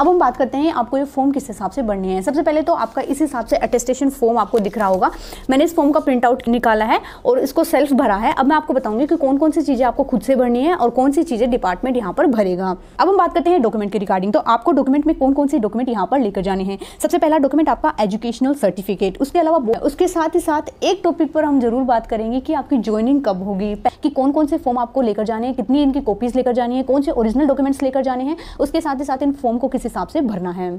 अब हम बात करते हैं आपको ये फॉर्म किस हिसाब से भरने हैं सबसे पहले तो आपका इस हिसाब से अटेस्टेशन फॉर्म आपको दिख रहा होगा मैंने इस फॉर्म का प्रिंट आउट निकाला है और इसको सेल्फ भरा है अब मैं आपको बताऊंगी कि कौन कौन सी चीज़ें आपको खुद से भरनी है और कौन सी चीज़ें डिपार्टमेंट यहाँ पर भरेगा अब हम बात करते हैं डॉक्यूमेंट की रिगार्डिंग तो आपको डॉक्यूमेंट में कौन कौन से डॉक्यूमेंट यहाँ पर लेकर जाने हैं सबसे पहला डॉक्यूमेंट आपका एजुकेशनल सर्टिफिकेट उसके अलावा उसके साथ ही साथ एक टॉपिक पर हम जरूर बात करेंगे कि आपकी ज्वाइनिंग कब होगी कि कौन कौन से फॉर्म आपको लेकर जाने हैं कितनी इनकी कॉपीज लेकर जानी है कौन से ओरिजिनल डॉक्यूमेंट्स लेकर जाने हैं उसके साथ ही साथ इन फॉर्म को किसी हिसाब से भरना है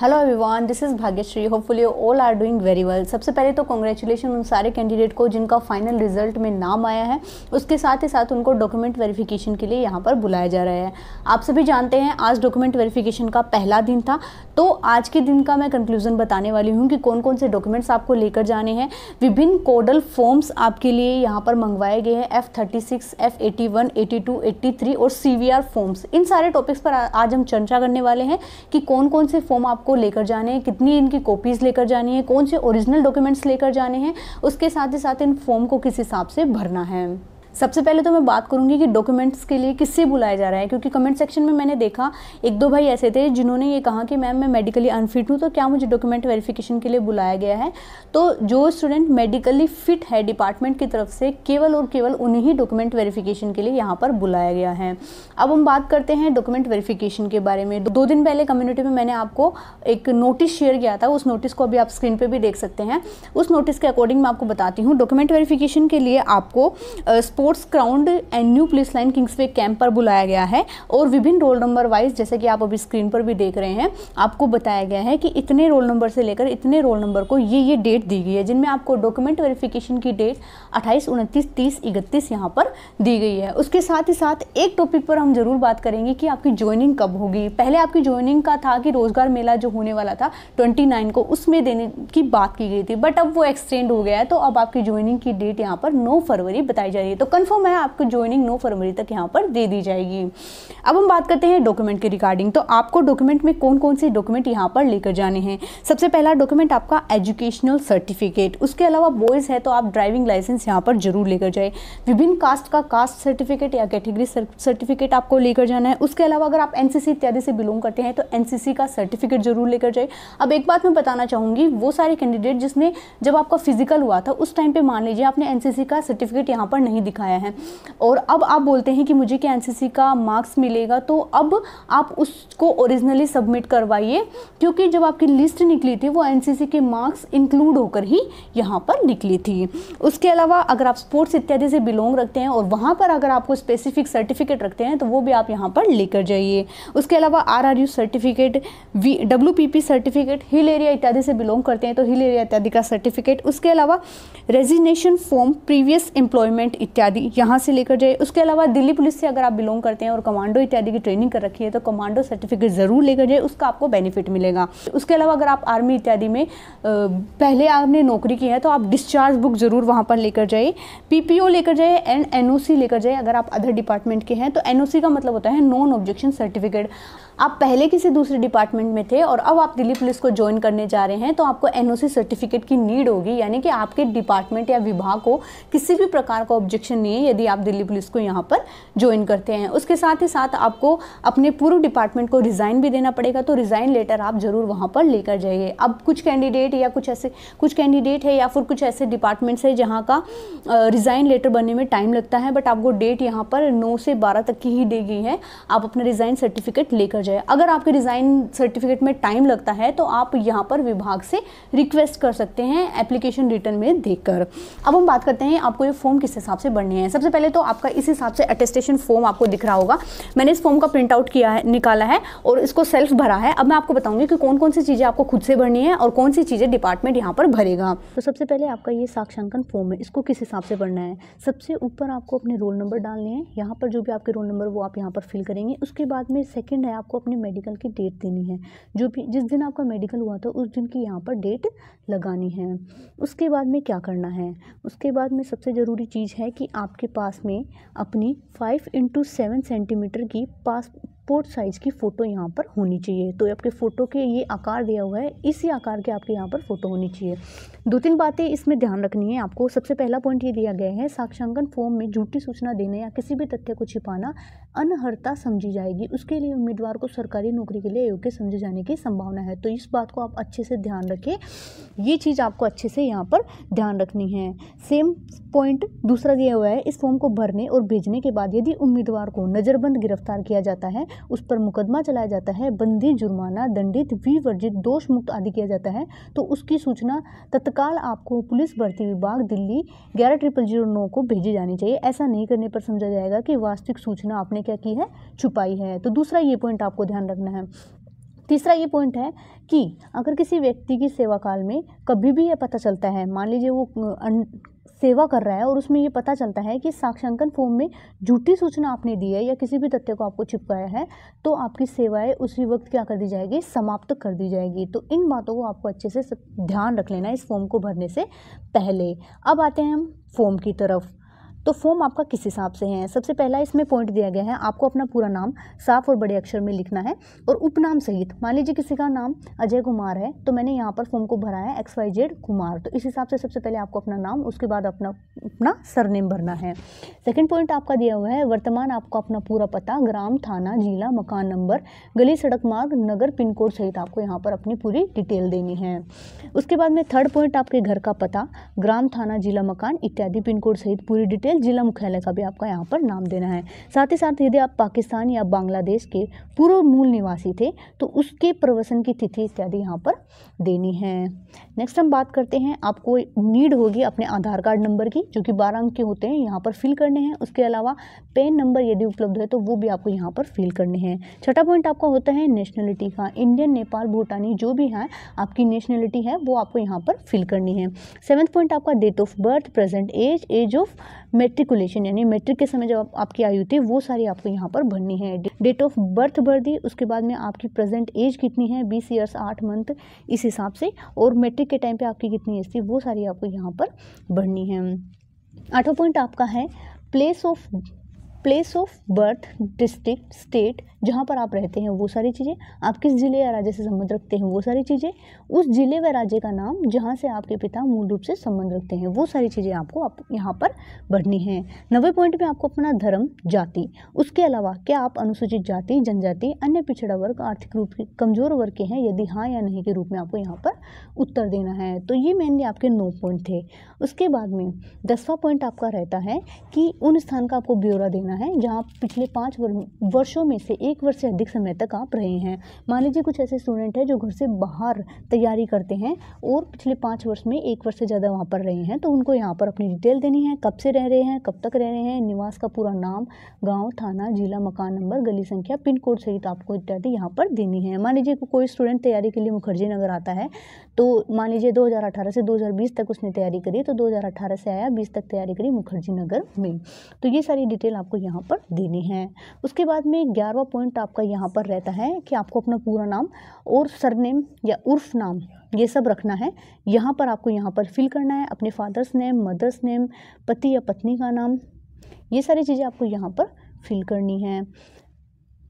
hello everyone this is Bhagyashree you all are doing very well सबसे पहले तो कॉन्ग्रेचुलेशन उन सारे कैंडिडेट को जिनका फाइनल रिजल्ट में नाम आया है उसके साथ ही साथ उनको डॉक्यूमेंट वेरिफिकेशन के लिए यहाँ पर बुलाया जा रहा है आप सभी जानते हैं आज डॉक्यूमेंट वेरिफिकेशन का पहला दिन था तो आज के दिन का मैं कंक्लूजन बताने वाली हूँ कि कौन कौन से डॉक्यूमेंट्स आपको लेकर जाने हैं विभिन्न कोडल फॉर्म्स आपके लिए यहाँ पर मंगवाए गए हैं F thirty six F eighty one two eighty three और सी वी आर फॉर्म्स इन सारे टॉपिक्स पर आज हम चर्चा करने वाले हैं कि कौन कौन से फॉर्म आप आपको लेकर जाने हैं कितनी इनकी कॉपीज़ लेकर जानी है कौन से ओरिजिनल डॉक्यूमेंट्स लेकर जाने हैं उसके साथ ही साथ इन फॉर्म को किस हिसाब से भरना है सबसे पहले तो मैं बात करूंगी कि डॉक्यूमेंट्स के लिए किससे बुलाया जा रहा है क्योंकि कमेंट सेक्शन में मैंने देखा एक दो भाई ऐसे थे जिन्होंने ये कहा कि मैम मैं मेडिकली अनफिट हूँ तो क्या मुझे डॉक्यूमेंट वेरिफिकेशन के लिए बुलाया गया है तो जो स्टूडेंट मेडिकली फिट है डिपार्टमेंट की तरफ से केवल और केवल उन्हीं डॉक्यूमेंट वेरिफिकेशन के लिए यहाँ पर बुलाया गया है अब हम बात करते हैं डॉक्यूमेंट वेरिफिकेशन के बारे में दो दिन पहले कम्युनिटी में मैंने आपको एक नोटिस शेयर किया था उस नोटिस को अभी आप स्क्रीन पर भी देख सकते हैं उस नोटिस के अकॉर्डिंग मैं आपको बताती हूँ डॉक्यूमेंट वेरिफिकेशन के लिए आपको sport sports ground and new police line Kingsway camp पर बुलाया गया है और विभिन्न रोल नंबर वाइज जैसे कि आप अभी स्क्रीन पर भी देख रहे हैं आपको बताया गया है कि इतने रोल नंबर से लेकर इतने रोल नंबर को ये ये डेट दी गई है जिनमें आपको डॉक्यूमेंट वेरिफिकेशन की डेट अट्ठाईस उनतीस तीस इकतीस यहाँ पर दी गई है उसके साथ ही साथ एक टॉपिक पर हम जरूर बात करेंगे कि आपकी ज्वाइनिंग कब होगी पहले आपकी ज्वाइनिंग का था कि रोजगार मेला जो होने वाला था ट्वेंटी को उसमें देने की बात की गई थी बट अब वो एक्सटेंड हो गया है तो अब आपकी ज्वाइनिंग की डेट यहाँ पर नौ फरवरी बताई जा रही है तो कंफर्म है आपको ज्वाइनिंग नौ फरवरी तक यहाँ पर दे दी जाएगी अब हम बात करते हैं डॉक्यूमेंट के रिगार्डिंग तो आपको डॉक्यूमेंट में कौन कौन से डॉक्यूमेंट यहाँ पर लेकर जाने हैं सबसे पहला डॉक्यूमेंट आपका एजुकेशनल सर्टिफिकेट उसके अलावा बॉयज़ है तो आप ड्राइविंग लाइसेंस यहाँ पर जरूर लेकर जाए विभिन्न कास्ट का कास्ट सर्टिफिकेट या कैटेगरी सर्टिफिकेट आपको लेकर जाना है उसके अलावा अगर आप एन इत्यादि से बिलोंग करते हैं तो एन का सर्टिफिकेट जरूर लेकर जाए अब एक बात मैं बताना चाहूँगी वो सारे कैंडिडेट जिसने जब आपका फिजिकल हुआ था उस टाइम पर मान लीजिए आपने एन का सर्टिफिकेट यहाँ पर नहीं दिखाया दिखाया है और अब आप बोलते हैं कि मुझे क्या एनसीसी का मार्क्स मिलेगा तो अब आप उसको ओरिजिनली सबमिट करवाइए क्योंकि जब आपकी लिस्ट निकली थी वो एनसीसी के मार्क्स इंक्लूड होकर ही यहाँ पर निकली थी उसके अलावा अगर आप स्पोर्ट्स इत्यादि से बिलोंग रखते हैं और वहाँ पर अगर आपको स्पेसिफिक सर्टिफिकेट रखते हैं तो वो भी आप यहाँ पर लेकर जाइए उसके अलावा R R U certificate V W P P certificate hill area इत्यादि से बिलोंग करते हैं तो हिल एरिया इत्यादि का सर्टिफिकेट उसके अलावा रेजिग्नेशन फॉर्म प्रीवियस एम्प्लॉयमेंट इत्यादि इत्यादि यहाँ से लेकर जाए उसके अलावा दिल्ली पुलिस से अगर आप बिलोंग करते हैं और कमांडो इत्यादि की ट्रेनिंग कर रखी है तो कमांडो सर्टिफिकेट ज़रूर लेकर जाए उसका आपको बेनिफिट मिलेगा उसके अलावा अगर आप आर्मी इत्यादि में पहले आपने नौकरी की है तो आप डिस्चार्ज बुक ज़रूर वहाँ पर लेकर जाइए पी लेकर जाइए एंड एन लेकर जाए अगर आप अदर डिपार्टमेंट के हैं तो एन का मतलब होता है नॉन ऑब्जेक्शन सर्टिफिकेट आप पहले किसी दूसरे डिपार्टमेंट में थे और अब आप दिल्ली पुलिस को ज्वाइन करने जा रहे हैं तो आपको एनओसी सर्टिफिकेट की नीड होगी यानी कि आपके डिपार्टमेंट या विभाग को किसी भी प्रकार का ऑब्जेक्शन नहीं है यदि आप दिल्ली पुलिस को यहाँ पर ज्वाइन करते हैं उसके साथ ही साथ आपको अपने पूर्व डिपार्टमेंट को रिज़ाइन भी देना पड़ेगा तो रिज़ाइन लेटर आप ज़रूर वहाँ पर लेकर जाइए अब कुछ कैंडिडेट या कुछ ऐसे कुछ कैंडिडेट है या फिर कुछ ऐसे डिपार्टमेंट्स है जहाँ का रिज़ाइन लेटर बनने में टाइम लगता है बट आपको डेट यहाँ पर नौ से बारह तक की ही दी गई है आप अपना रिज़ाइन सर्टिफिकेट लेकर जाए अगर आपके डिज़ाइन सर्टिफिकेट में टाइम लगता है तो आप यहाँ पर विभाग से रिक्वेस्ट कर सकते हैं एप्लीकेशन रिटर्न में देखकर अब हम बात करते हैं आपको ये फॉर्म किस हिसाब से बढ़ने हैं सबसे पहले तो आपका इस हिसाब से अटेस्टेशन फॉर्म आपको दिख रहा होगा मैंने इस फॉर्म का प्रिंट आउट किया है निकाला है और इसको सेल्फ भरा है अब मैं आपको बताऊंगी कि कौन कौन सी चीज़ें आपको खुद से भरनी है और कौन सी चीज़ें डिपार्टमेंट यहाँ पर भरेगा तो सबसे पहले आपका ये साक्षांकन फॉर्म है इसको किस हिसाब से भरना है सबसे ऊपर आपको अपने रोल नंबर डालने हैं यहाँ पर जो भी आपके रोल नंबर वो आप यहाँ पर फिल करेंगे उसके बाद में सेकेंड है आपको अपनी अपने मेडिकल की डेट देनी है जो भी जिस दिन आपका मेडिकल हुआ था उस दिन की यहाँ पर डेट लगानी है उसके बाद में क्या करना है उसके बाद में सबसे ज़रूरी चीज़ है कि आपके पास में अपनी फाइव इंटू सेवन सेंटीमीटर की पास पासपोर्ट साइज़ की फ़ोटो यहाँ पर होनी चाहिए तो आपके फ़ोटो के ये आकार दिया हुआ है इसी आकार के आपके यहाँ पर फ़ोटो होनी चाहिए दो तीन बातें इसमें ध्यान रखनी है आपको सबसे पहला पॉइंट ये दिया गया है साक्षांकन फॉर्म में झूठी सूचना देने या किसी भी तथ्य को छिपाना अनहर्ता समझी जाएगी उसके लिए उम्मीदवार को सरकारी नौकरी के लिए योग्य समझे जाने की संभावना है तो इस बात को आप अच्छे से ध्यान रखें ये चीज़ आपको अच्छे से यहाँ पर ध्यान रखनी है सेम पॉइंट दूसरा दिया हुआ है इस फॉर्म को भरने और भेजने के बाद यदि उम्मीदवार को नज़रबंद गिरफ्तार किया जाता है उस पर मुकदमा चलाया जाता है बंदी जुर्माना दंडित विवर्जित दोष मुक्त आदि किया जाता है तो उसकी सूचना तत्काल आपको पुलिस भर्ती विभाग दिल्ली ग्यारह ट्रिपल जीरो नौ को भेजी जानी चाहिए ऐसा नहीं करने पर समझा जाएगा कि वास्तविक सूचना आपने क्या की है छुपाई है तो दूसरा ये पॉइंट आपको ध्यान रखना है तीसरा ये पॉइंट है कि अगर किसी व्यक्ति की सेवा काल में कभी भी यह पता चलता है मान लीजिए वो अं सेवा कर रहा है और उसमें ये पता चलता है कि साक्षांकन फॉर्म में झूठी सूचना आपने दी है या किसी भी तथ्य को आपको छिपकाया है तो आपकी सेवाएं उसी वक्त क्या कर दी जाएगी समाप्त कर दी जाएगी तो इन बातों को आपको अच्छे से ध्यान रख लेना है इस फॉर्म को भरने से पहले अब आते हैं हम फॉर्म की तरफ तो फॉर्म आपका किस हिसाब से है सबसे पहला इसमें पॉइंट दिया गया है आपको अपना पूरा नाम साफ और बड़े अक्षर में लिखना है और उपनाम सहित मान लीजिए किसी का नाम अजय कुमार है तो मैंने यहाँ पर फॉर्म को भरा है एक्स वाई जेड कुमार तो इस हिसाब से सबसे पहले आपको अपना नाम उसके बाद अपना अपना सरनेम भरना है सेकेंड पॉइंट आपका दिया हुआ है वर्तमान आपको अपना पूरा पता ग्राम थाना जिला मकान नंबर गली सड़क मार्ग नगर पिन कोड सहित आपको यहाँ पर अपनी पूरी डिटेल देनी है उसके बाद में थर्ड पॉइंट आपके घर का पता ग्राम थाना जिला मकान इत्यादि पिन कोड सहित पूरी डिटेल मुख्यालय जिला मुख्यालय का भी आपका यहाँ पर नाम देना है साथ ही साथ यदि आप पाकिस्तान या बांग्लादेश के पूर्व मूल निवासी थे तो उसके प्रवसन की तिथि इत्यादि यहाँ पर देनी है नेक्स्ट हम बात करते हैं आपको नीड होगी अपने आधार कार्ड नंबर की जो कि बारह अंक के होते हैं यहाँ पर फिल करने हैं उसके अलावा पेन नंबर यदि उपलब्ध है तो वो भी आपको यहाँ पर फिल करने हैं छठा पॉइंट आपका होता है नेशनलिटी का इंडियन नेपाल भूटानी जो भी है आपकी नेशनलिटी है वो आपको यहाँ पर फिल करनी है सेवन्थ पॉइंट आपका date of birth present age age of matriculation यानी मेट्रिक के समय जब आप, आपकी आयु थी वो सारी आपको यहाँ पर भरनी है डेट ऑफ बर्थ भर दी उसके बाद में आपकी प्रेजेंट एज कितनी है बीस ईयर्स आठ मंथ इस हिसाब से और मेट्रिक के टाइम पे आपकी कितनी एज थी वो सारी आपको यहाँ पर भरनी है आठवा पॉइंट आपका है place of place of birth district state जहाँ पर आप रहते हैं वो सारी चीज़ें आप किस ज़िले या राज्य से संबंध रखते हैं वो सारी चीज़ें उस ज़िले व राज्य का नाम जहाँ से आपके पिता मूल रूप से संबंध रखते हैं वो सारी चीज़ें आपको आप यहाँ पर बढ़नी है नवे पॉइंट में आपको अपना धर्म जाति उसके अलावा क्या आप अनुसूचित जाति जनजाति अन्य पिछड़ा वर्ग आर्थिक रूप से कमज़ोर वर्ग के हैं यदि हाँ या नहीं के रूप में आपको यहाँ पर उत्तर देना है तो ये मेनली आपके नौ पॉइंट थे उसके बाद में दसवां पॉइंट आपका रहता है कि उन स्थान का आपको ब्यौरा देना है जहाँ पिछले पाँच वर्षों में से एक एक वर्ष से अधिक समय तक आप रहे हैं मान लीजिए कुछ ऐसे स्टूडेंट हैं जो घर से बाहर तैयारी करते हैं और पिछले पाँच वर्ष में एक वर्ष से ज़्यादा वहाँ पर रहे हैं तो उनको यहाँ पर अपनी डिटेल देनी है कब से रह रहे हैं कब तक रह रहे हैं निवास का पूरा नाम गाँव थाना जिला मकान नंबर गली संख्या पिन कोड सहित आपको इत्यादि यहाँ पर देनी है मान लीजिए कोई स्टूडेंट तैयारी के लिए मुखर्जी नगर आता है तो मान लीजिए 2018 से 2020 तक उसने तैयारी करी तो 2018 से आया 20 तक तैयारी करी मुखर्जी नगर में तो ये सारी डिटेल आपको यहाँ पर देनी है उसके बाद में ग्यारहवा पॉइंट आपका यहाँ पर रहता है कि आपको अपना पूरा नाम और सरनेम या उर्फ नाम ये सब रखना है यहाँ पर आपको यहाँ पर फिल करना है अपने फादर्स नेम मदर्स नेम पति या पत्नी का नाम ये सारी चीज़ें आपको यहाँ पर फिल करनी है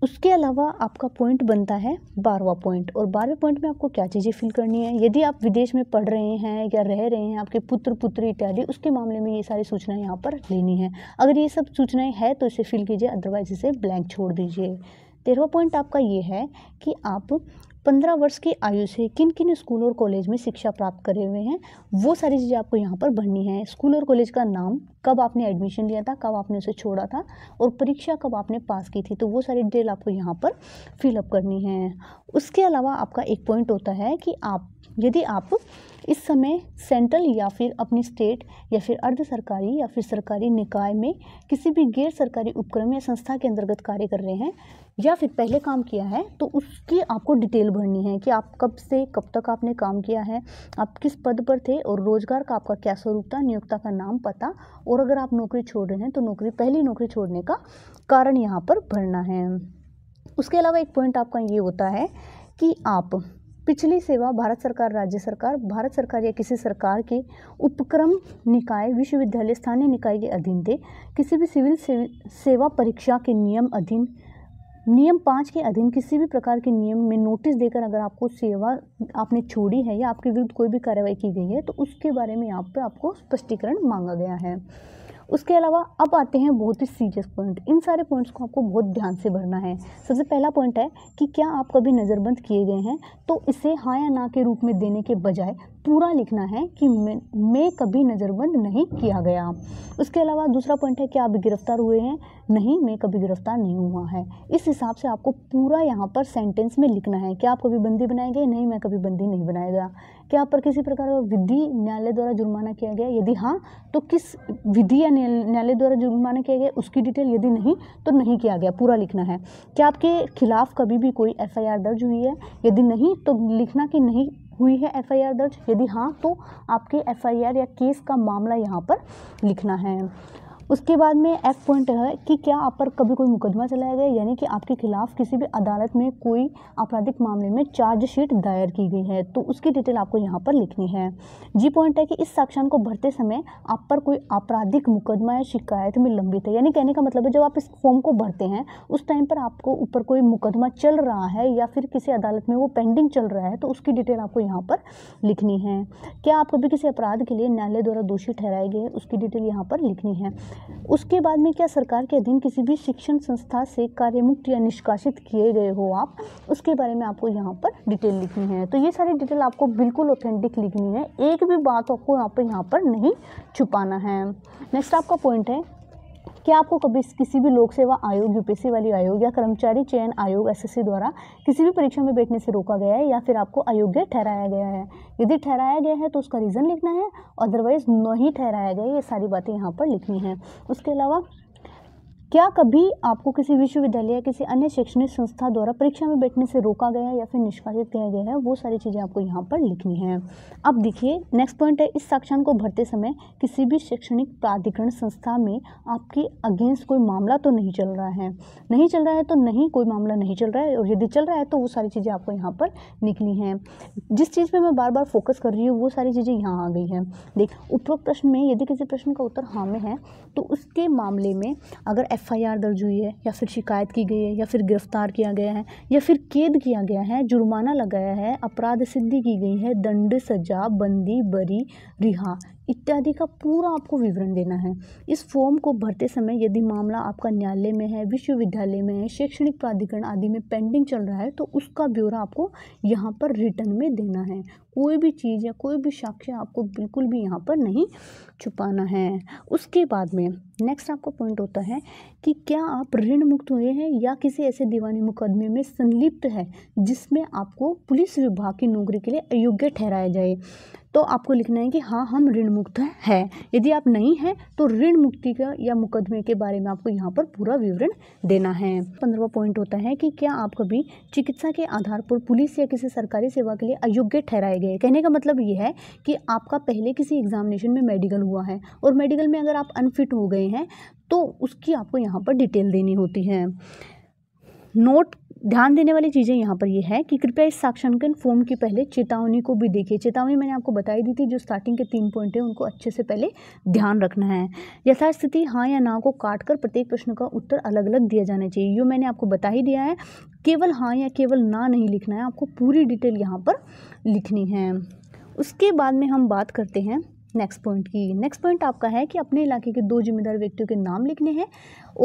उसके अलावा आपका पॉइंट बनता है बारवा पॉइंट और बारहवें पॉइंट में आपको क्या चीज़ें फिल करनी है यदि आप विदेश में पढ़ रहे हैं या रह रहे हैं आपके पुत्र पुत्री इत्यादि उसके मामले में ये सारी सूचनाएं यहाँ पर लेनी है अगर ये सब सूचनाएं हैं तो इसे फिल कीजिए अदरवाइज इसे ब्लैंक छोड़ दीजिए तेरहवा पॉइंट आपका ये है कि आप पंद्रह वर्ष की आयु से किन किन स्कूल और कॉलेज में शिक्षा प्राप्त करे हुए हैं वो सारी चीज़ें आपको यहाँ पर भरनी है स्कूल और कॉलेज का नाम कब आपने एडमिशन लिया था कब आपने उसे छोड़ा था और परीक्षा कब आपने पास की थी तो वो सारी डिटेल आपको यहाँ पर फिलअप करनी है उसके अलावा आपका एक पॉइंट होता है कि आप यदि आप इस समय सेंट्रल या फिर अपनी स्टेट या फिर अर्ध सरकारी या फिर सरकारी निकाय में किसी भी गैर सरकारी उपक्रम या संस्था के अंतर्गत कार्य कर रहे हैं या फिर पहले काम किया है तो उसकी आपको डिटेल भरनी है कि आप कब से कब तक आपने काम किया है आप किस पद पर थे और रोजगार का आपका क्या स्वरूप था नियोक्ता का नाम पता और अगर आप नौकरी छोड़ रहे हैं तो नौकरी पहली नौकरी छोड़ने का कारण यहाँ पर भरना है उसके अलावा एक पॉइंट आपका ये होता है कि आप पिछली सेवा भारत सरकार राज्य सरकार भारत सरकार या किसी सरकार के उपक्रम निकाय विश्वविद्यालय स्थानीय निकाय के अधीन थे किसी भी सिविल सेवा परीक्षा के नियम अधीन नियम पाँच के अधीन किसी भी प्रकार के नियम में नोटिस देकर अगर आपको सेवा आपने छोड़ी है या आपके विरुद्ध कोई भी कार्रवाई की गई है तो उसके बारे में यहाँ पर आपको स्पष्टीकरण मांगा गया है उसके अलावा अब आते हैं बहुत ही सीरियस पॉइंट इन सारे पॉइंट्स को आपको बहुत ध्यान से भरना है सबसे पहला पॉइंट है कि क्या आप कभी नज़रबंद किए गए हैं तो इसे हाँ या ना के रूप में देने के बजाय पूरा लिखना है कि मैं कभी नज़रबंद नहीं किया गया उसके अलावा दूसरा पॉइंट है कि आप गिरफ्तार हुए हैं नहीं मैं कभी गिरफ्तार नहीं हुआ है इस हिसाब से आपको पूरा यहाँ पर सेंटेंस में लिखना है कि आप कभी बंदी बनाए गए नहीं मैं कभी बंदी नहीं बनाया गया क्या आप पर किसी प्रकार का विधि न्यायालय द्वारा जुर्माना किया गया यदि हाँ तो किस विधि या न्यायालय द्वारा जुर्माना किया गया उसकी डिटेल यदि नहीं तो नहीं किया गया पूरा लिखना है क्या आपके खिलाफ कभी भी कोई एफ दर्ज हुई है यदि नहीं तो लिखना कि नहीं हुई है एफआईआर दर्ज यदि हाँ तो आपके एफआईआर या केस का मामला यहाँ पर लिखना है उसके बाद में एक पॉइंट है कि क्या आप पर कभी कोई मुकदमा चलाया गया यानी कि आपके खिलाफ किसी भी अदालत में कोई आपराधिक मामले में चार्जशीट दायर की गई है तो उसकी डिटेल आपको यहाँ पर लिखनी है जी पॉइंट है कि इस साक्षात को भरते समय आप पर कोई आपराधिक मुकदमा या शिकायत में लंबित है यानी कहने का मतलब है जब आप इस फॉर्म को भरते हैं उस टाइम पर आपको ऊपर कोई मुकदमा चल रहा है या फिर किसी अदालत में वो पेंडिंग चल रहा है तो उसकी डिटेल आपको यहाँ पर लिखनी है क्या आप कभी किसी अपराध के लिए न्यायालय द्वारा दोषी ठहराए गए उसकी डिटेल यहाँ पर लिखनी है उसके बाद में क्या सरकार के अधीन किसी भी शिक्षण संस्था से कार्यमुक्त या निष्कासित किए गए हो आप उसके बारे में आपको यहाँ पर डिटेल लिखनी है तो ये सारी डिटेल आपको बिल्कुल ऑथेंटिक लिखनी है एक भी बात आपको यहाँ पर यहाँ पर नहीं छुपाना है नेक्स्ट आपका पॉइंट है क्या आपको कभी किसी भी लोक सेवा आयोग यूपीएससी वाली आयोग या कर्मचारी चयन आयोग एसएससी द्वारा किसी भी परीक्षा में बैठने से रोका गया है या फिर आपको अयोग्य ठहराया गया है यदि ठहराया गया है तो उसका रीज़न लिखना है अदरवाइज़ नहीं ठहराया गया ये सारी बातें यहाँ पर लिखनी है उसके अलावा क्या कभी आपको किसी विश्वविद्यालय या किसी अन्य शैक्षणिक संस्था द्वारा परीक्षा में बैठने से रोका गया है या फिर निष्कासित किया गया है वो सारी चीज़ें आपको यहाँ पर लिखनी है अब देखिए नेक्स्ट पॉइंट है इस साक्षात को भरते समय किसी भी शैक्षणिक प्राधिकरण संस्था में आपके अगेंस्ट कोई मामला तो नहीं चल रहा है नहीं चल रहा है तो नहीं कोई मामला नहीं चल रहा है और यदि चल रहा है तो वो सारी चीज़ें आपको यहाँ पर निकली हैं जिस चीज़ पर मैं बार बार फोकस कर रही हूँ वो सारी चीज़ें यहाँ आ गई हैं देख उपरोक्त प्रश्न में यदि किसी प्रश्न का उत्तर हाँ में है तो उसके मामले में अगर एफआईआर दर्ज हुई है या फिर शिकायत की गई है या फिर गिरफ़्तार किया गया है या फिर कैद किया गया है जुर्माना लगाया है अपराध सिद्धि की गई है दंड सजा बंदी बरी रिहा इत्यादि का पूरा आपको विवरण देना है इस फॉर्म को भरते समय यदि मामला आपका न्यायालय में है विश्वविद्यालय में है शैक्षणिक प्राधिकरण आदि में पेंडिंग चल रहा है तो उसका ब्यौरा आपको यहाँ पर रिटर्न में देना है कोई भी चीज़ या कोई भी साक्ष्य आपको बिल्कुल भी यहाँ पर नहीं छुपाना है उसके बाद में नेक्स्ट आपका पॉइंट होता है कि क्या आप ऋण मुक्त हुए हैं या किसी ऐसे दीवानी मुकदमे में संलिप्त है जिसमें आपको पुलिस विभाग की नौकरी के लिए अयोग्य ठहराया जाए तो आपको लिखना है कि हाँ हम ऋण मुक्त हैं यदि आप नहीं हैं तो ऋण मुक्ति का या मुकदमे के बारे में आपको यहाँ पर पूरा विवरण देना है पंद्रवा पॉइंट होता है कि क्या आप कभी चिकित्सा के आधार पर पुलिस या किसी सरकारी सेवा के लिए अयोग्य ठहराए गए कहने का मतलब ये है कि आपका पहले किसी एग्जामिनेशन में मेडिकल हुआ है और मेडिकल में अगर आप अनफिट हो गए हैं तो उसकी आपको यहाँ पर डिटेल देनी होती है नोट ध्यान देने वाली चीज़ें यहाँ पर ये यह है कि कृपया इस साक्षांकन फॉर्म की पहले चेतावनी को भी देखिए चेतावनी मैंने आपको बताई दी थी जो स्टार्टिंग के तीन पॉइंट हैं उनको अच्छे से पहले ध्यान रखना है यथास्थिति हाँ या ना को काट कर प्रत्येक प्रश्न का उत्तर अलग अलग दिया जाना चाहिए यो मैंने आपको बता ही दिया है केवल हाँ या केवल ना नहीं लिखना है आपको पूरी डिटेल यहाँ पर लिखनी है उसके बाद में हम बात करते हैं नेक्स्ट पॉइंट की नेक्स्ट पॉइंट आपका है कि अपने इलाके के दो जिम्मेदार व्यक्तियों के नाम लिखने हैं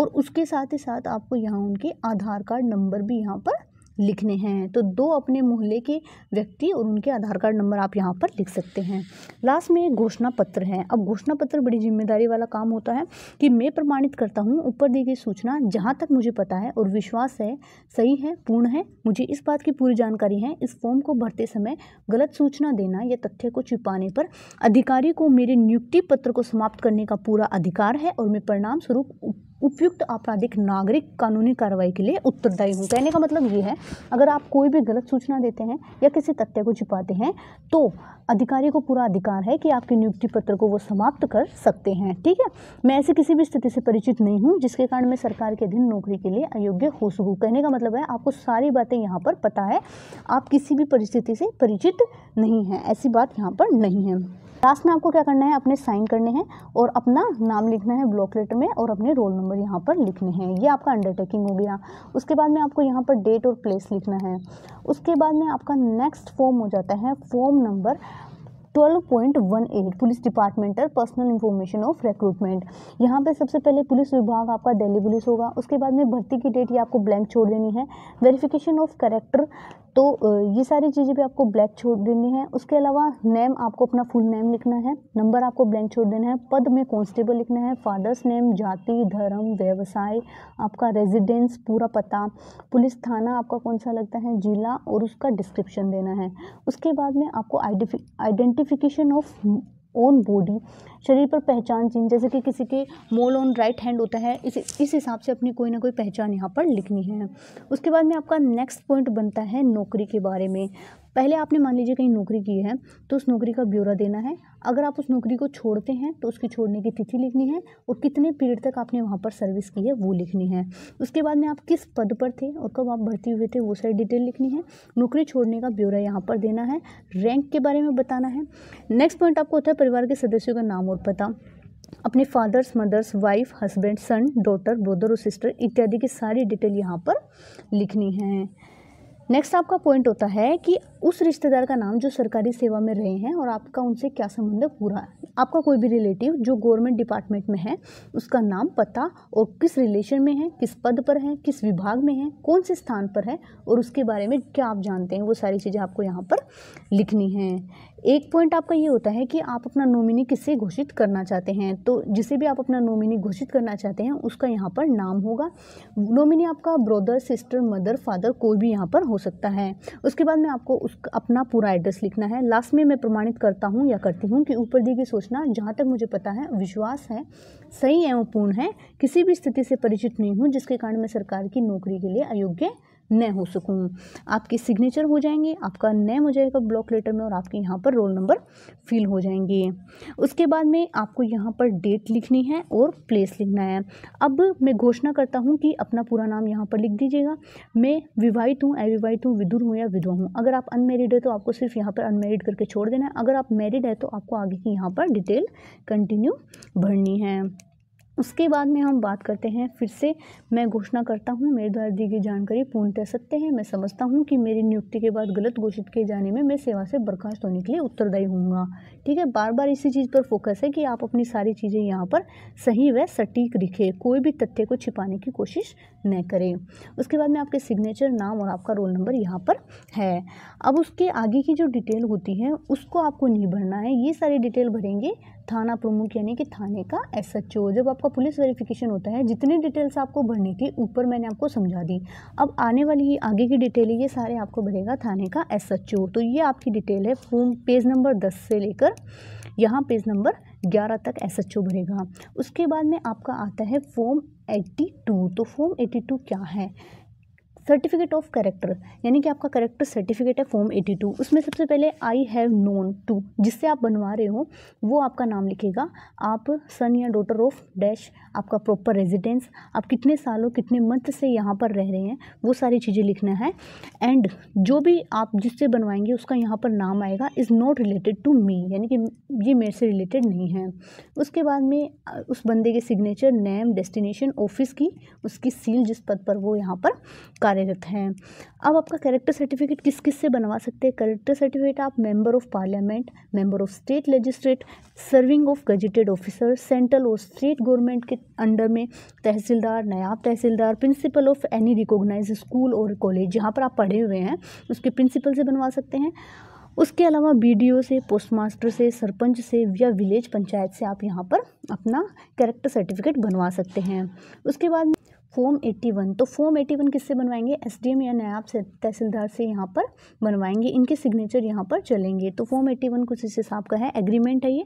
और उसके साथ ही साथ आपको यहाँ उनके आधार कार्ड नंबर भी यहाँ पर लिखने हैं तो दो अपने मोहल्ले के व्यक्ति और उनके आधार कार्ड नंबर आप यहाँ पर लिख सकते हैं लास्ट में घोषणा पत्र है अब घोषणा पत्र बड़ी जिम्मेदारी वाला काम होता है कि मैं प्रमाणित करता हूँ ऊपर दी गई सूचना जहाँ तक मुझे पता है और विश्वास है सही है पूर्ण है मुझे इस बात की पूरी जानकारी है इस फॉर्म को भरते समय गलत सूचना देना या तथ्य को छिपाने पर अधिकारी को मेरे नियुक्ति पत्र को समाप्त करने का पूरा अधिकार है और मैं परिणाम स्वरूप उपयुक्त आपराधिक नागरिक कानूनी कार्रवाई के लिए उत्तरदायी हूँ कहने का मतलब ये है अगर आप कोई भी गलत सूचना देते हैं या किसी तथ्य को छिपाते हैं तो अधिकारी को पूरा अधिकार है कि आपके नियुक्ति पत्र को वो समाप्त कर सकते हैं ठीक है मैं ऐसी किसी भी स्थिति से परिचित नहीं हूँ जिसके कारण मैं सरकार के अधीन नौकरी के लिए अयोग्य हो सकूँ कहने का मतलब है आपको सारी बातें यहाँ पर पता है आप किसी भी परिस्थिति से परिचित नहीं हैं ऐसी बात यहाँ पर नहीं है लास्ट में आपको क्या करना है अपने साइन करने हैं और अपना नाम लिखना है ब्लॉक लेटर में और अपने रोल नंबर यहाँ पर लिखने हैं ये आपका अंडरटेकिंग हो गया उसके बाद में आपको यहाँ पर डेट और प्लेस लिखना है उसके बाद में आपका नेक्स्ट फॉर्म हो जाता है form number 12.18 police departmental personal information of recruitment यहाँ पे सबसे पहले पुलिस विभाग आपका दिल्ली पुलिस होगा उसके बाद में भर्ती की डेट ये आपको ब्लैंक छोड़ देनी है वेरिफिकेशन ऑफ करेक्टर तो ये सारी चीज़ें भी आपको ब्लैक छोड़ देनी है उसके अलावा नेम आपको अपना फुल नेम लिखना है नंबर आपको ब्लैंक छोड़ देना है पद में कॉन्स्टेबल लिखना है फादर्स नेम जाति धर्म व्यवसाय आपका रेजिडेंस पूरा पता पुलिस थाना आपका कौन सा लगता है जिला और उसका डिस्क्रिप्शन देना है उसके बाद में आपको आइडेंटिफिकेशन ऑफ ओन बॉडी शरीर पर पहचान चिन्ह जैसे कि किसी के मोल ऑन राइट हैंड होता है इस इस हिसाब से अपनी कोई ना कोई पहचान यहाँ पर लिखनी है उसके बाद में आपका नेक्स्ट पॉइंट बनता है नौकरी के बारे में पहले आपने मान लीजिए कहीं नौकरी की है तो उस नौकरी का ब्यौरा देना है अगर आप उस नौकरी को छोड़ते हैं तो उसकी छोड़ने की तिथि लिखनी है और कितने पीरियड तक आपने वहाँ पर सर्विस की है वो लिखनी है उसके बाद में आप किस पद पर थे और कब आप भर्ती हुए थे वो सारी डिटेल लिखनी है नौकरी छोड़ने का ब्यौरा यहाँ पर देना है रैंक के बारे में बताना है नेक्स्ट पॉइंट आपको होता है परिवार के सदस्यों का नाम और पता अपने father's mother's wife husband son daughter brother और सिस्टर इत्यादि की सारी डिटेल यहाँ पर लिखनी है नेक्स्ट आपका पॉइंट होता है कि उस रिश्तेदार का नाम जो सरकारी सेवा में रहे हैं और आपका उनसे क्या संबंध है पूरा आपका कोई भी रिलेटिव जो गवर्नमेंट डिपार्टमेंट में है उसका नाम पता और किस रिलेशन में है किस पद पर है किस विभाग में है कौन से स्थान पर है और उसके बारे में क्या आप जानते हैं वो सारी चीज़ें आपको यहाँ पर लिखनी है एक पॉइंट आपका ये होता है कि आप अपना नॉमिनी किससे घोषित करना चाहते हैं तो जिसे भी आप अपना नॉमिनी घोषित करना चाहते हैं उसका यहाँ पर नाम होगा नॉमिनी आपका ब्रदर सिस्टर मदर फादर कोई भी यहाँ पर हो सकता है उसके बाद में आपको उस अपना पूरा एड्रेस लिखना है लास्ट में मैं प्रमाणित करता हूँ या करती हूँ कि ऊपर दी गई सूचना जहाँ तक मुझे पता है विश्वास है सही एवं पूर्ण है किसी भी स्थिति से परिचित नहीं हूँ जिसके कारण मैं सरकार की नौकरी के लिए अयोग्य न हो सकूँ आपके सिग्नेचर हो जाएंगे आपका नेम हो जाएगा ब्लॉक लेटर में और आपके यहाँ पर रोल नंबर फिल हो जाएंगे उसके बाद में आपको यहाँ पर डेट लिखनी है और प्लेस लिखना है अब मैं घोषणा करता हूँ कि अपना पूरा नाम यहाँ पर लिख दीजिएगा मैं विवाहित हूँ अविवाहित हूँ विधुर हूँ या विधवा हूँ अगर आप अनमेरिड है तो आपको सिर्फ यहाँ पर अनमेरिड करके छोड़ देना है अगर आप मेरिड है तो आपको आगे की यहाँ पर डिटेल कंटिन्यू भरनी है उसके बाद में हम बात करते हैं फिर से मैं घोषणा करता हूँ मेरे द्वारा दी गई जानकारी पूर्णतः सत्य है मैं समझता हूँ कि मेरी नियुक्ति के बाद गलत घोषित किए जाने में मैं सेवा से बर्खास्त होने के लिए उत्तरदायी हूँगा ठीक है बार बार इसी चीज़ पर फोकस है कि आप अपनी सारी चीज़ें यहाँ पर सही व सटीक दिखे कोई भी तथ्य को छिपाने की कोशिश न करें उसके बाद में आपके सिग्नेचर नाम और आपका रोल नंबर यहाँ पर है अब उसके आगे की जो डिटेल होती है उसको आपको नहीं भरना है ये सारी डिटेल भरेंगे थाना प्रमुख यानी कि थाने का एस एच ओ जब आपका पुलिस वेरिफिकेशन होता है जितनी डिटेल्स आपको भरनी थी ऊपर मैंने आपको समझा दी अब आने वाली ही आगे की डिटेल है ये सारे आपको भरेगा थाने का एस एच ओ तो ये आपकी डिटेल है फॉर्म पेज नंबर दस से लेकर यहाँ पेज नंबर ग्यारह तक एस एच ओ भरेगा उसके बाद में आपका आता है फॉर्म एट्टी टू तो फॉर्म एट्टी टू क्या है सर्टिफिकेट ऑफ करेक्टर यानी कि आपका करेक्टर सर्टिफिकेट है फॉर्म 82 उसमें सबसे पहले आई हैव नोन टू जिससे आप बनवा रहे हो वो आपका नाम लिखेगा आप सन या डॉटर ऑफ डैश आपका प्रॉपर रेजिडेंस आप कितने सालों कितने मंथ से यहाँ पर रह रहे हैं वो सारी चीज़ें लिखना है एंड जो भी आप जिससे बनवाएंगे उसका यहाँ पर नाम आएगा is not related to me यानी कि ये मेरे से रिलेटेड नहीं है उसके बाद में उस बंदे के सिग्नेचर नेम डेस्टिनेशन ऑफिस की उसकी सील जिस पद पर वो यहाँ पर कार्यरत हैं अब आपका कैरेक्टर सर्टिफिकेट किस किस से बनवा सकते हैं कैरेक्टर सर्टिफिकेट आप member of parliament member of state लेजिस्ट्रेट serving of gazetted officer central और स्टेट गवर्नमेंट के अंडर में tehsildar naib tehsildar principal of any recognise school और कॉलेज जहाँ पर आप पढ़े हुए हैं उसके प्रिंसिपल से बनवा सकते हैं उसके अलावा बी से पोस्ट मास्टर से सरपंच से या विलेज पंचायत से आप यहाँ पर अपना कैरेक्टर सर्टिफिकेट बनवा सकते हैं उसके बाद फॉर्म वन तो फॉर्म वन किससे बनवाएंगे एसडीएम या नायब तहसीलदार से यहाँ पर बनवाएंगे इनके सिग्नेचर यहाँ पर चलेंगे तो फॉर्म वन कुछ इस हिसाब का है एग्रीमेंट है ये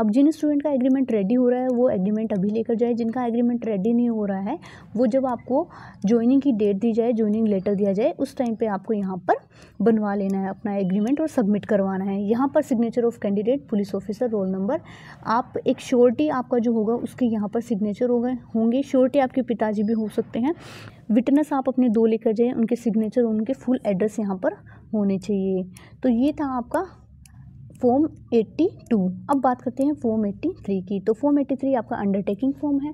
अब जिन स्टूडेंट का एग्रीमेंट रेडी हो रहा है वो एग्रीमेंट अभी लेकर जाए जिनका एग्रीमेंट रेडी नहीं हो रहा है वो जब आपको ज्वाइनिंग की डेट दी जाए ज्वाइनिंग लेटर दिया जाए उस टाइम पर आपको यहाँ पर बनवा लेना है अपना एग्रीमेंट और सबमिट करवाना है यहाँ पर signature of candidate police officer roll number आप एक श्योरिटी आपका जो होगा उसके यहाँ पर सिग्नेचर गए होंगे श्योरिटी आपके पिताजी भी हो सकते हैं विटनेस आप अपने दो लेकर जाएँ उनके सिग्नेचर उनके फुल एड्रेस यहाँ पर होने चाहिए तो ये था आपका फॉर्म 82 अब बात करते हैं फॉर्म 83 की तो फॉर्म 83 आपका अंडरटेकिंग फॉर्म है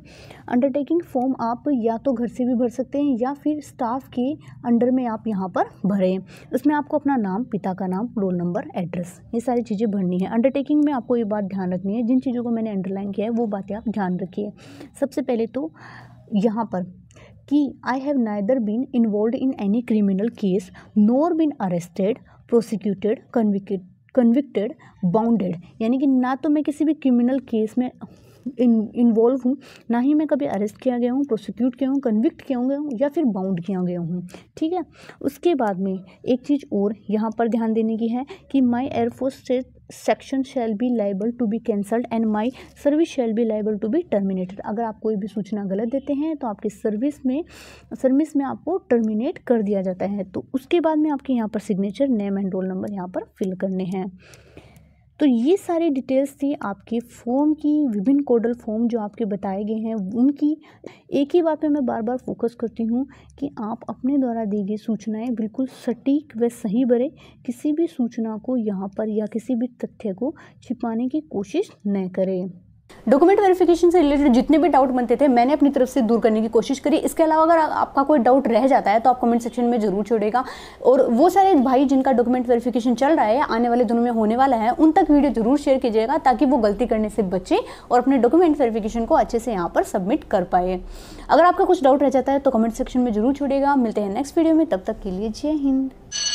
अंडरटेकिंग फॉर्म आप या तो घर से भी भर सकते हैं या फिर स्टाफ के अंडर में आप यहाँ पर भरें उसमें आपको अपना नाम पिता का नाम रोल नंबर एड्रेस ये सारी चीज़ें भरनी है अंडरटेकिंग में आपको ये बात ध्यान रखनी है जिन चीज़ों को मैंने अंडरलाइन किया है वो बातें आप ध्यान रखिए सबसे पहले तो यहाँ पर कि I have neither been involve in any criminal case nor been arrested prosecuted convicted convicted bounded यानी कि ना तो मैं किसी भी क्रिमिनल केस में इन्वॉल्व हूँ ना ही मैं कभी अरेस्ट किया गया हूँ प्रोसिक्यूट किया हूँ कन्विक्ट किया गया हूँ या फिर बाउंड किया गया हूँ ठीक है उसके बाद में एक चीज़ और यहाँ पर ध्यान देने की है कि माई एयरफोर्स से section shall be liable to be cancelled and my service shall be liable to be terminated अगर आप कोई भी सूचना गलत देते हैं तो आपकी सर्विस में सर्विस में आपको टर्मिनेट कर दिया जाता है तो उसके बाद में आपके यहाँ पर signature name and roll number यहाँ पर फिल करने हैं तो ये सारी डिटेल्स थी आपके फॉर्म की विभिन्न कोडल फॉर्म जो आपके बताए गए हैं उनकी एक ही बात पे मैं बार बार फोकस करती हूँ कि आप अपने द्वारा दी गई सूचनाएँ बिल्कुल सटीक व सही भरें किसी भी सूचना को यहाँ पर या किसी भी तथ्य को छिपाने की कोशिश न करें डॉक्यूमेंट वेरिफिकेशन से रिलेटेड जितने भी डाउट बनते थे मैंने अपनी तरफ से दूर करने की कोशिश करी इसके अलावा अगर आपका कोई डाउट रह जाता है तो आप कमेंट सेक्शन में जरूर छोड़ेगा और वो सारे भाई जिनका डॉक्यूमेंट वेरिफिकेशन चल रहा है आने वाले दिनों में होने वाला है उन तक वीडियो जरूर शेयर कीजिएगा ताकि वो गलती करने से बचे और अपने डॉक्यूमेंट वेरिफिकेशन को अच्छे से यहाँ पर सबमिट कर पाए अगर आपका कुछ डाउट रह जाता है तो कमेंट सेक्शन में जरूर छोड़ेगा मिलते हैं नेक्स्ट वीडियो में तब तक के लिए जय हिंद